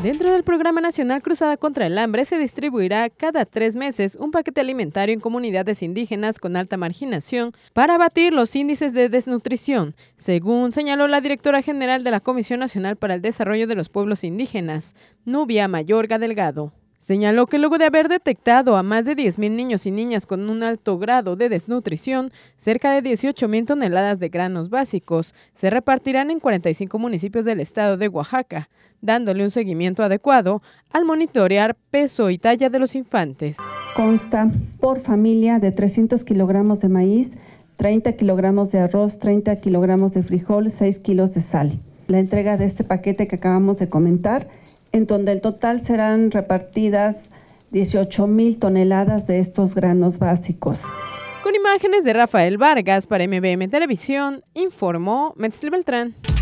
Dentro del Programa Nacional Cruzada contra el Hambre se distribuirá cada tres meses un paquete alimentario en comunidades indígenas con alta marginación para abatir los índices de desnutrición, según señaló la directora general de la Comisión Nacional para el Desarrollo de los Pueblos Indígenas, Nubia Mayorga Delgado. Señaló que luego de haber detectado a más de 10.000 niños y niñas con un alto grado de desnutrición, cerca de 18.000 toneladas de granos básicos se repartirán en 45 municipios del estado de Oaxaca, dándole un seguimiento adecuado al monitorear peso y talla de los infantes. Consta por familia de 300 kilogramos de maíz, 30 kilogramos de arroz, 30 kilogramos de frijol, 6 kilos de sal. La entrega de este paquete que acabamos de comentar en donde el total serán repartidas 18 mil toneladas de estos granos básicos. Con imágenes de Rafael Vargas para MBM Televisión, informó Metzli Beltrán.